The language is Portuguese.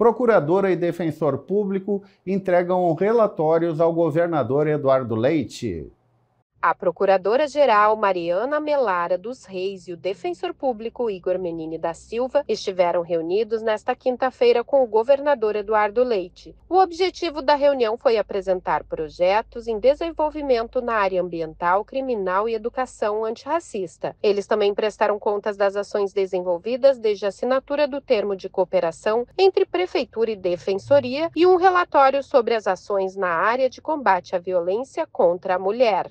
Procuradora e defensor público entregam relatórios ao governador Eduardo Leite. A Procuradora-Geral Mariana Melara dos Reis e o Defensor Público Igor Menini da Silva estiveram reunidos nesta quinta-feira com o governador Eduardo Leite. O objetivo da reunião foi apresentar projetos em desenvolvimento na área ambiental, criminal e educação antirracista. Eles também prestaram contas das ações desenvolvidas desde a assinatura do termo de cooperação entre Prefeitura e Defensoria e um relatório sobre as ações na área de combate à violência contra a mulher.